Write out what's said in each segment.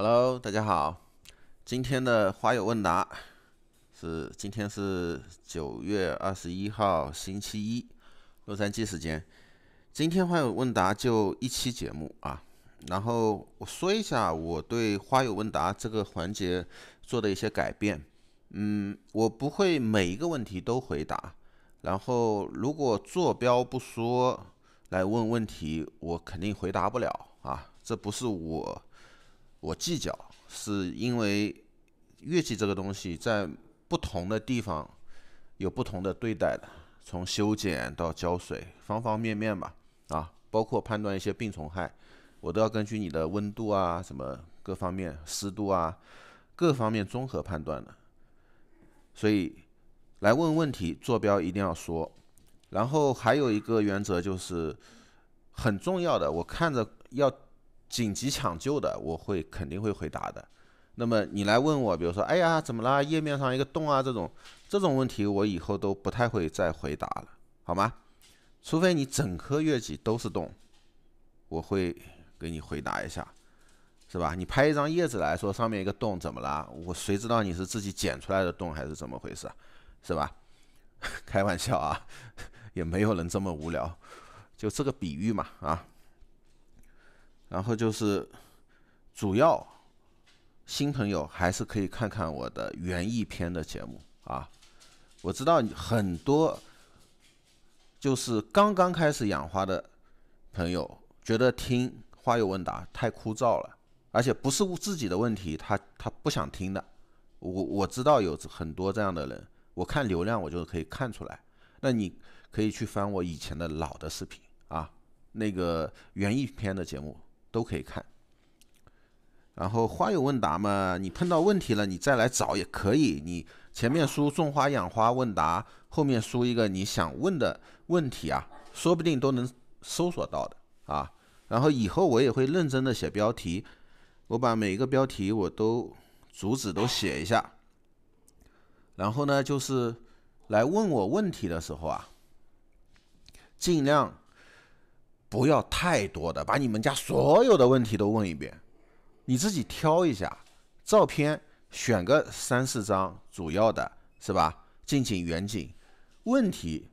Hello，大家好，今天的花友问答是今天是九月二十一号星期一，洛杉矶时间。今天花友问答就一期节目啊，然后我说一下我对花友问答这个环节做的一些改变。嗯，我不会每一个问题都回答，然后如果坐标不说来问问题，我肯定回答不了啊，这不是我。我计较，是因为月季这个东西在不同的地方有不同的对待的，从修剪到浇水，方方面面吧，啊，包括判断一些病虫害，我都要根据你的温度啊，什么各方面湿度啊，各方面综合判断的。所以来问问题，坐标一定要说。然后还有一个原则就是很重要的，我看着要。紧急抢救的，我会肯定会回答的。那么你来问我，比如说，哎呀，怎么啦？叶面上一个洞啊，这种这种问题，我以后都不太会再回答了，好吗？除非你整颗月季都是洞，我会给你回答一下，是吧？你拍一张叶子来说，上面一个洞怎么啦？我谁知道你是自己剪出来的洞还是怎么回事，是吧？开玩笑啊，也没有人这么无聊，就这个比喻嘛，啊。然后就是，主要新朋友还是可以看看我的园艺篇的节目啊。我知道很多就是刚刚开始养花的朋友，觉得听花友问答太枯燥了，而且不是自己的问题，他他不想听的。我我知道有很多这样的人，我看流量我就可以看出来。那你可以去翻我以前的老的视频啊，那个园艺篇的节目。都可以看，然后花友问答嘛，你碰到问题了，你再来找也可以。你前面输“种花养花问答”，后面输一个你想问的问题啊，说不定都能搜索到的啊。然后以后我也会认真的写标题，我把每一个标题我都主旨都写一下。然后呢，就是来问我问题的时候啊，尽量。不要太多的，把你们家所有的问题都问一遍，你自己挑一下，照片选个三四张主要的，是吧？近景、远景，问题，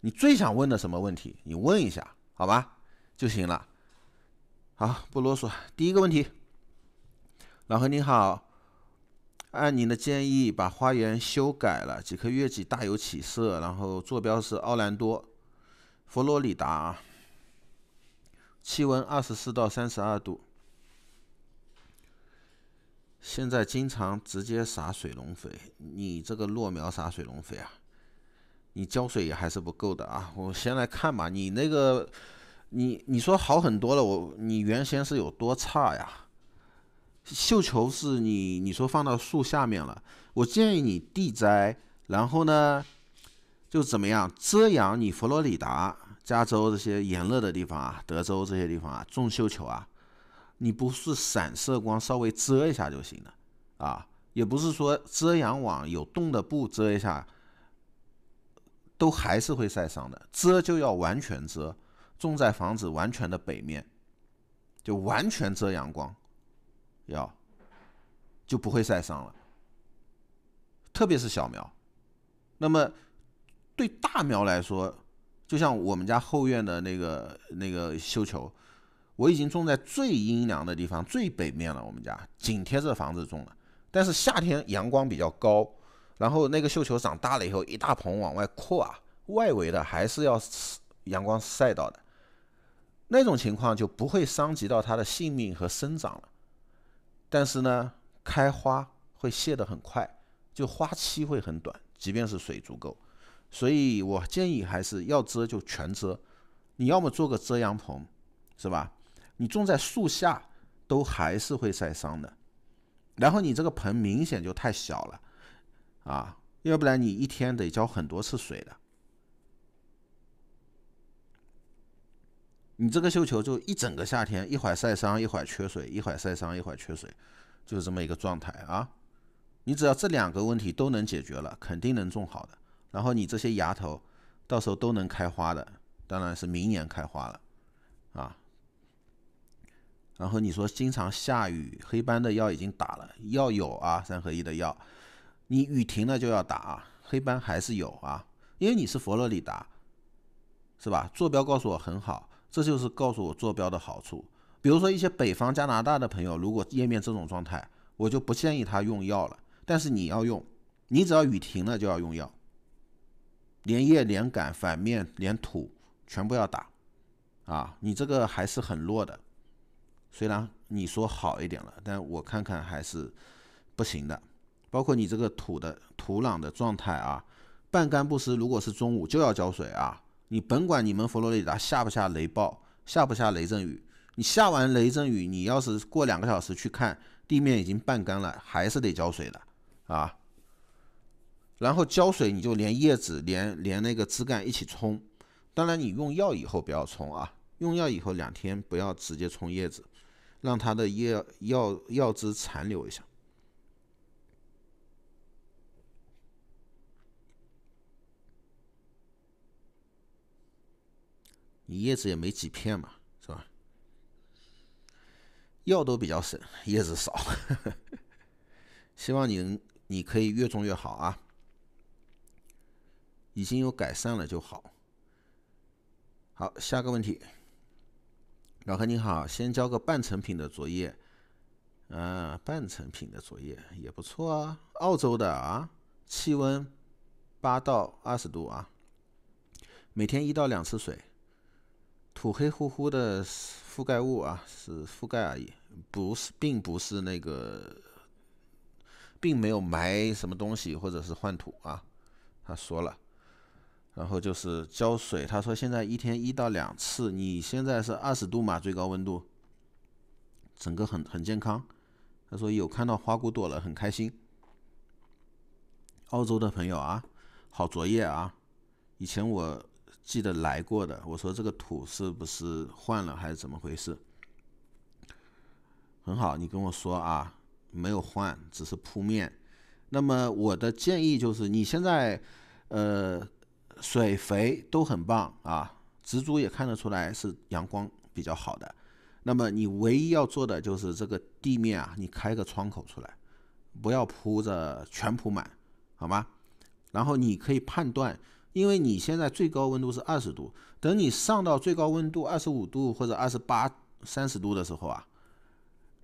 你最想问的什么问题？你问一下，好吧，就行了。好，不啰嗦。第一个问题，老何你好，按您的建议把花园修改了，几棵月季大有起色，然后坐标是奥兰多，佛罗里达啊。气温二十四到三十二度。现在经常直接撒水溶肥，你这个弱苗撒水溶肥啊？你浇水也还是不够的啊！我先来看吧，你那个，你你说好很多了，我你原先是有多差呀？绣球是你你说放到树下面了，我建议你地栽，然后呢，就怎么样遮阳？你佛罗里达。加州这些炎热的地方啊，德州这些地方啊，种绣球啊，你不是散射光稍微遮一下就行了啊，也不是说遮阳网有洞的布遮一下，都还是会晒伤的。遮就要完全遮，种在房子完全的北面，就完全遮阳光，要就不会晒伤了。特别是小苗，那么对大苗来说。就像我们家后院的那个那个绣球，我已经种在最阴凉的地方、最北面了。我们家紧贴着房子种了，但是夏天阳光比较高，然后那个绣球长大了以后，一大捧往外扩啊，外围的还是要阳光晒到的。那种情况就不会伤及到它的性命和生长了，但是呢，开花会谢得很快，就花期会很短，即便是水足够。所以我建议还是要遮就全遮，你要么做个遮阳棚，是吧？你种在树下都还是会晒伤的。然后你这个盆明显就太小了啊！要不然你一天得浇很多次水的。你这个绣球就一整个夏天，一会儿晒伤，一会儿缺水，一会儿晒伤，一会儿缺水，就是这么一个状态啊！你只要这两个问题都能解决了，肯定能种好的。然后你这些芽头，到时候都能开花的，当然是明年开花了，啊。然后你说经常下雨，黑斑的药已经打了，药有啊，三合一的药，你雨停了就要打啊，黑斑还是有啊，因为你是佛罗里达，是吧？坐标告诉我很好，这就是告诉我坐标的好处。比如说一些北方加拿大的朋友，如果页面这种状态，我就不建议他用药了。但是你要用，你只要雨停了就要用药。连叶、连杆、反面、连土全部要打，啊，你这个还是很弱的，虽然你说好一点了，但我看看还是不行的。包括你这个土的土壤的状态啊，半干不湿，如果是中午就要浇水啊。你甭管你们佛罗里达下不下雷暴，下不下雷阵雨，你下完雷阵雨，你要是过两个小时去看地面已经半干了，还是得浇水的啊。然后浇水，你就连叶子连连那个枝干一起冲。当然，你用药以后不要冲啊，用药以后两天不要直接冲叶子，让它的叶药药汁残留一下。你叶子也没几片嘛，是吧？药都比较省，叶子少 希望你你可以越种越好啊！已经有改善了就好。好，下个问题，老何你好，先交个半成品的作业，嗯，半成品的作业也不错啊。澳洲的啊，气温八到二十度啊，每天一到两次水，土黑乎乎的覆盖物啊，是覆盖而已，不是，并不是那个，并没有埋什么东西或者是换土啊，他说了。然后就是浇水，他说现在一天一到两次。你现在是二十度嘛，最高温度，整个很很健康。他说有看到花骨朵了，很开心。澳洲的朋友啊，好作业啊，以前我记得来过的。我说这个土是不是换了还是怎么回事？很好，你跟我说啊，没有换，只是铺面。那么我的建议就是你现在，呃。水肥都很棒啊，植株也看得出来是阳光比较好的。那么你唯一要做的就是这个地面啊，你开个窗口出来，不要铺着全铺满，好吗？然后你可以判断，因为你现在最高温度是二十度，等你上到最高温度二十五度或者二十八、三十度的时候啊，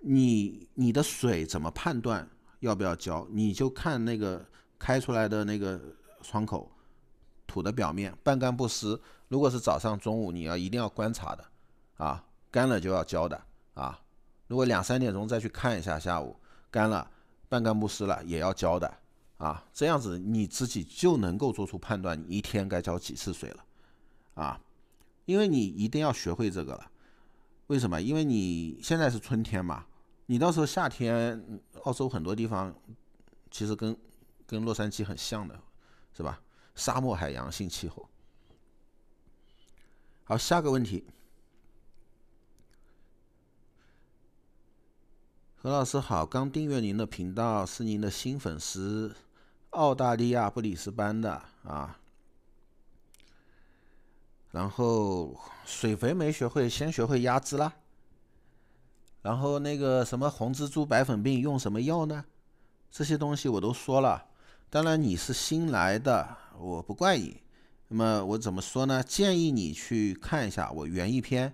你你的水怎么判断要不要浇，你就看那个开出来的那个窗口。土的表面半干不湿，如果是早上、中午，你要一定要观察的，啊，干了就要浇的，啊，如果两三点钟再去看一下，下午干了、半干不湿了，也要浇的，啊，这样子你自己就能够做出判断，你一天该浇几次水了，啊，因为你一定要学会这个了，为什么？因为你现在是春天嘛，你到时候夏天，澳洲很多地方其实跟跟洛杉矶很像的，是吧？沙漠海洋性气候。好，下个问题，何老师好，刚订阅您的频道是您的新粉丝，澳大利亚布里斯班的啊。然后水肥没学会，先学会压枝啦。然后那个什么红蜘蛛、白粉病用什么药呢？这些东西我都说了。当然你是新来的，我不怪你。那么我怎么说呢？建议你去看一下我园艺篇、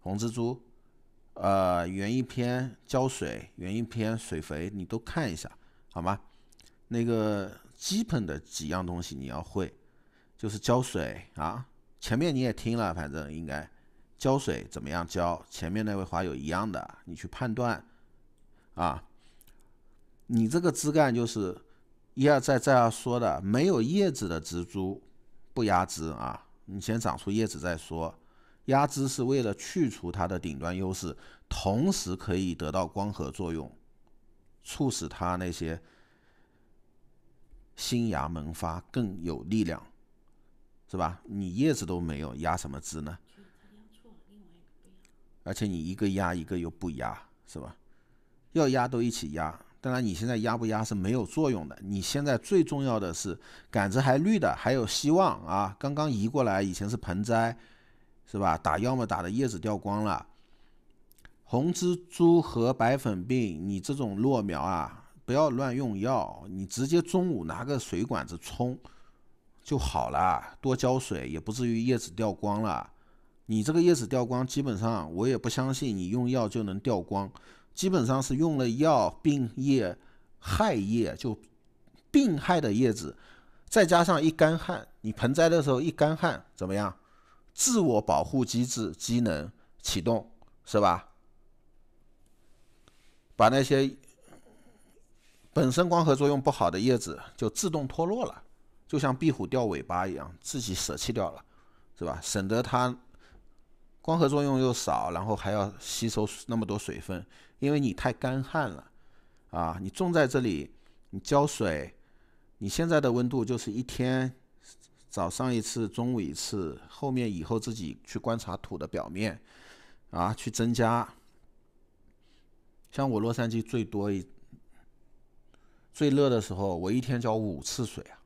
红蜘蛛，呃，园艺篇浇水、园艺篇水肥，你都看一下好吗？那个基本的几样东西你要会，就是浇水啊。前面你也听了，反正应该浇水怎么样浇？前面那位花友一样的，你去判断啊。你这个枝干就是。一而再再而说的，没有叶子的植株不压枝啊！你先长出叶子再说，压枝是为了去除它的顶端优势，同时可以得到光合作用，促使它那些新芽萌发更有力量，是吧？你叶子都没有，压什么枝呢？而且你一个压一个又不压，是吧？要压都一起压。当然，你现在压不压是没有作用的。你现在最重要的是杆子还绿的，还有希望啊！刚刚移过来，以前是盆栽，是吧？打要么打的叶子掉光了，红蜘蛛和白粉病，你这种弱苗啊，不要乱用药，你直接中午拿个水管子冲就好了，多浇水也不至于叶子掉光了。你这个叶子掉光，基本上我也不相信你用药就能掉光。基本上是用了药病叶、害叶，就病害的叶子，再加上一干旱，你盆栽的时候一干旱怎么样？自我保护机制机能启动，是吧？把那些本身光合作用不好的叶子就自动脱落了，就像壁虎掉尾巴一样，自己舍弃掉了，是吧？省得它。光合作用又少，然后还要吸收那么多水分，因为你太干旱了啊！你种在这里，你浇水，你现在的温度就是一天早上一次，中午一次，后面以后自己去观察土的表面啊，去增加。像我洛杉矶最多一最热的时候，我一天浇五次水啊，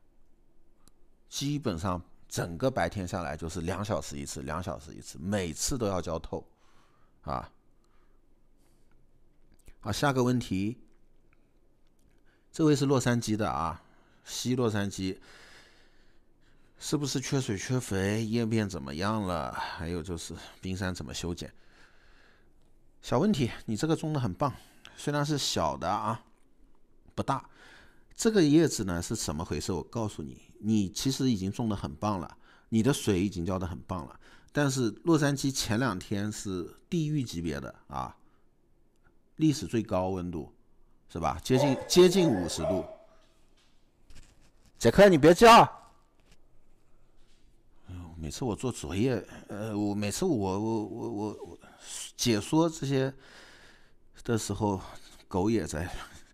基本上。整个白天下来就是两小时一次，两小时一次，每次都要浇透，啊。好，下个问题，这位是洛杉矶的啊，西洛杉矶，是不是缺水缺肥？叶片怎么样了？还有就是冰山怎么修剪？小问题，你这个种的很棒，虽然是小的啊，不大。这个叶子呢是怎么回事？我告诉你，你其实已经种的很棒了，你的水已经浇的很棒了。但是洛杉矶前两天是地狱级别的啊，历史最高温度，是吧？接近接近五十度。杰克，你别叫！每次我做作业，呃，我每次我我我我我解说这些的时候，狗也在，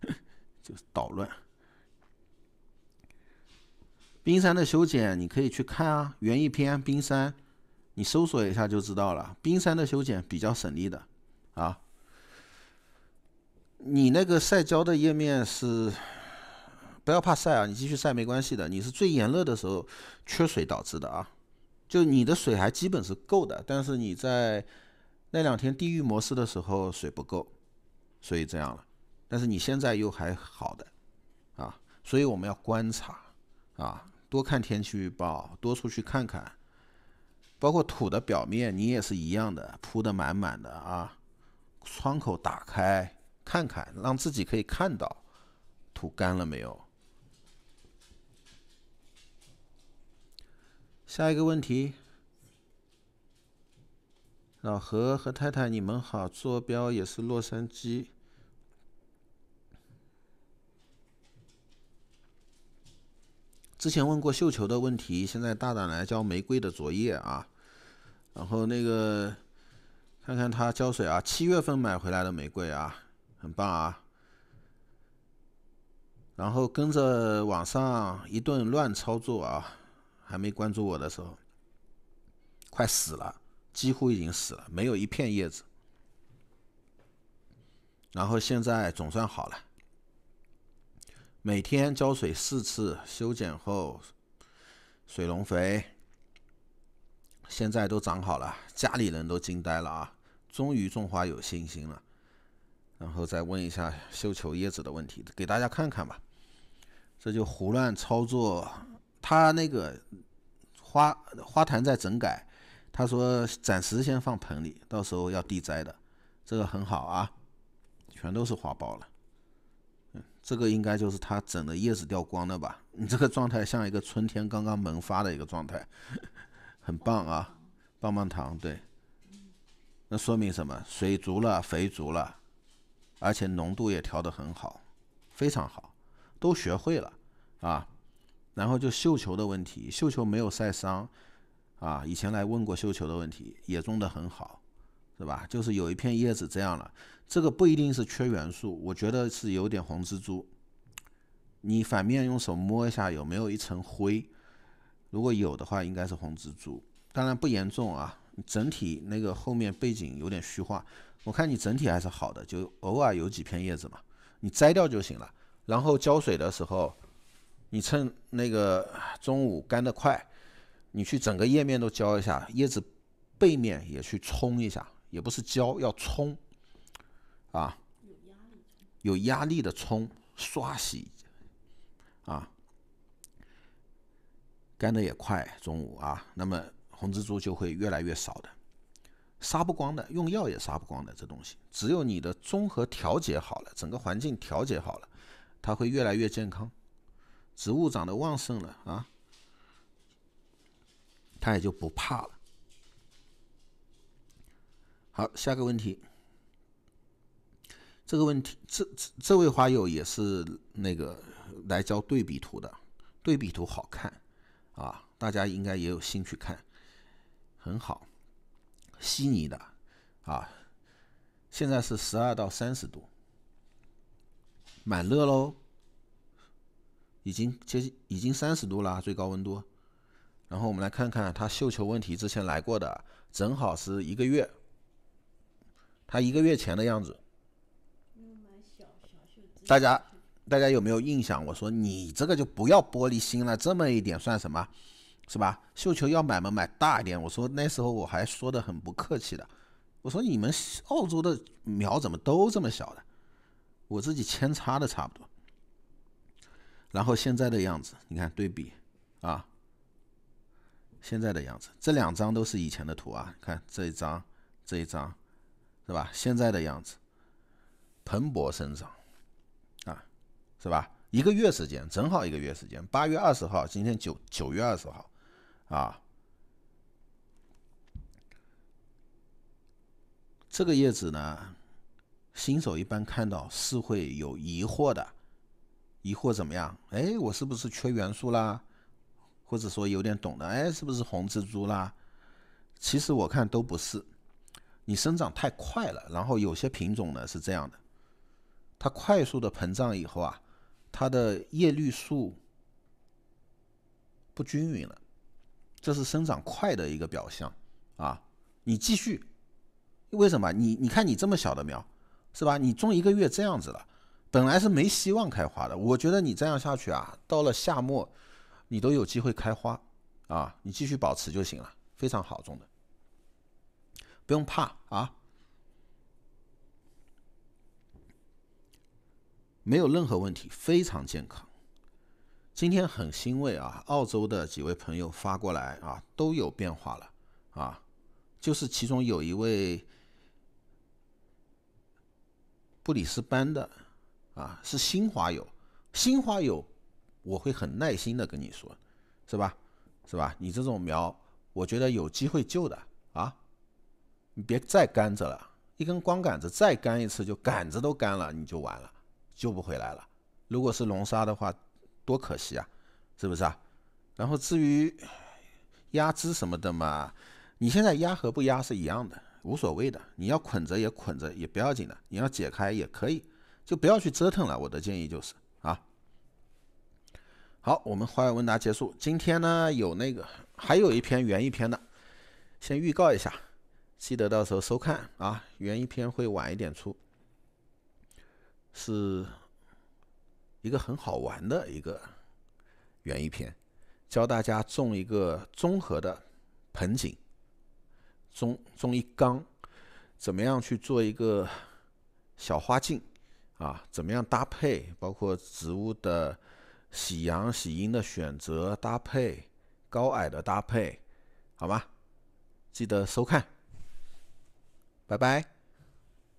就是捣乱。冰山的修剪，你可以去看啊，园艺篇冰山，你搜索一下就知道了。冰山的修剪比较省力的啊。你那个晒焦的页面是，不要怕晒啊，你继续晒没关系的。你是最炎热的时候缺水导致的啊，就你的水还基本是够的，但是你在那两天地狱模式的时候水不够，所以这样了。但是你现在又还好的啊，所以我们要观察啊。多看天气预报，多出去看看，包括土的表面，你也是一样的，铺的满满的啊。窗口打开看看，让自己可以看到土干了没有。下一个问题，老何和太太，你们好，坐标也是洛杉矶。之前问过绣球的问题，现在大胆来交玫瑰的作业啊！然后那个看看它浇水啊，七月份买回来的玫瑰啊，很棒啊。然后跟着网上一顿乱操作啊，还没关注我的时候，快死了，几乎已经死了，没有一片叶子。然后现在总算好了。每天浇水四次，修剪后水溶肥，现在都长好了，家里人都惊呆了啊！终于种花有信心了。然后再问一下绣球叶子的问题，给大家看看吧。这就胡乱操作，他那个花花坛在整改，他说暂时先放盆里，到时候要地栽的，这个很好啊，全都是花苞了。这个应该就是它整的叶子掉光了吧？你这个状态像一个春天刚刚萌发的一个状态，很棒啊！棒棒糖，对。那说明什么？水足了，肥足了，而且浓度也调得很好，非常好，都学会了啊。然后就绣球的问题，绣球没有晒伤，啊，以前来问过绣球的问题，也种得很好。是吧？就是有一片叶子这样了，这个不一定是缺元素，我觉得是有点红蜘蛛。你反面用手摸一下有没有一层灰，如果有的话，应该是红蜘蛛。当然不严重啊，整体那个后面背景有点虚化，我看你整体还是好的，就偶尔有几片叶子嘛，你摘掉就行了。然后浇水的时候，你趁那个中午干得快，你去整个叶面都浇一下，叶子背面也去冲一下。也不是浇，要冲啊，有压力的冲刷洗啊，干的也快。中午啊，那么红蜘蛛就会越来越少的，杀不光的，用药也杀不光的，这东西只有你的综合调节好了，整个环境调节好了，它会越来越健康，植物长得旺盛了啊，它也就不怕了。好，下个问题。这个问题，这这这位花友也是那个来教对比图的，对比图好看啊，大家应该也有兴趣看，很好。悉尼的啊，现在是十二到三十度，蛮热喽，已经接近已经三十度了，最高温度。然后我们来看看他绣球问题，之前来过的，正好是一个月。他一个月前的样子，大家大家有没有印象？我说你这个就不要玻璃心了，这么一点算什么，是吧？绣球要买吗？买大一点。我说那时候我还说的很不客气的，我说你们澳洲的苗怎么都这么小的？我自己扦插的差不多。然后现在的样子，你看对比啊，现在的样子，这两张都是以前的图啊，看这一张这一张。是吧？现在的样子，蓬勃生长，啊，是吧？一个月时间，正好一个月时间，八月二十号，今天九九月二十号，啊，这个叶子呢，新手一般看到是会有疑惑的，疑惑怎么样？哎，我是不是缺元素啦？或者说有点懂的，哎，是不是红蜘蛛啦？其实我看都不是。你生长太快了，然后有些品种呢是这样的，它快速的膨胀以后啊，它的叶绿素不均匀了，这是生长快的一个表象啊。你继续，为什么？你你看你这么小的苗，是吧？你种一个月这样子了，本来是没希望开花的。我觉得你这样下去啊，到了夏末你都有机会开花啊，你继续保持就行了，非常好种的。不用怕啊，没有任何问题，非常健康。今天很欣慰啊，澳洲的几位朋友发过来啊，都有变化了啊。就是其中有一位布里斯班的啊，是新华友，新华友，我会很耐心的跟你说，是吧？是吧？你这种苗，我觉得有机会救的。你别再干着了，一根光杆子再干一次，就杆子都干了，你就完了，救不回来了。如果是龙鲨的话，多可惜啊，是不是啊？然后至于压枝什么的嘛，你现在压和不压是一样的，无所谓的。你要捆着也捆着也不要紧的，你要解开也可以，就不要去折腾了。我的建议就是啊。好，我们花样问答结束。今天呢，有那个还有一篇园艺篇的，先预告一下。记得到时候收看啊！园艺篇会晚一点出，是一个很好玩的一个园艺篇，教大家种一个综合的盆景，种种一缸，怎么样去做一个小花境啊？怎么样搭配？包括植物的喜阳喜阴的选择搭配，高矮的搭配，好吗？记得收看。拜拜。